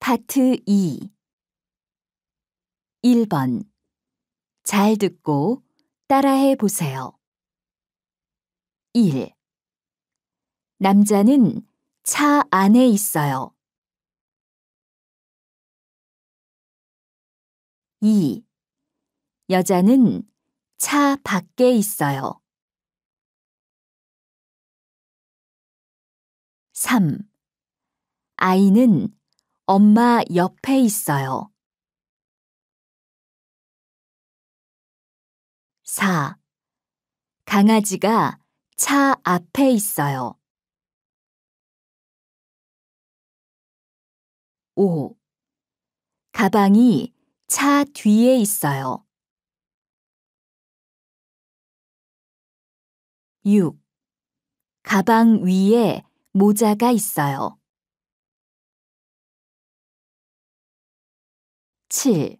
파트 2 1번 잘 듣고 따라해 보세요. 1. 남자는 차 안에 있어요. 2. 여자는 차 밖에 있어요. 3. 아이는 엄마 옆에 있어요. 4. 강아지가 차 앞에 있어요. 5. 가방이 차 뒤에 있어요. 6. 가방 위에 모자가 있어요. 7.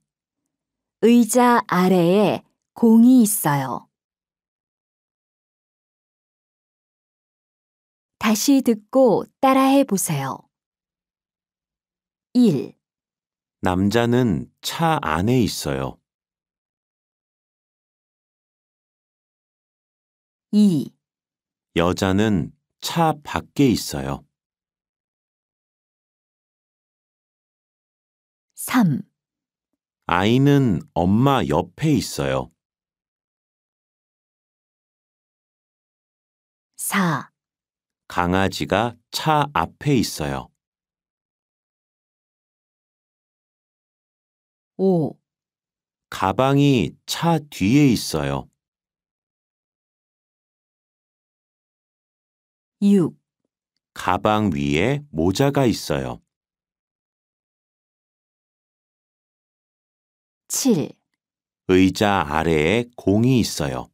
의자 아래에 공이 있어요. 다시 듣고 따라해 보세요. 1. 남자는 차 안에 있어요. 2. 여자는 차 밖에 있어요. 3. 아이는 엄마 옆에 있어요. 4. 강아지가 차 앞에 있어요. 5. 가방이 차 뒤에 있어요. 6. 가방 위에 모자가 있어요. 7. 의자 아래에 공이 있어요.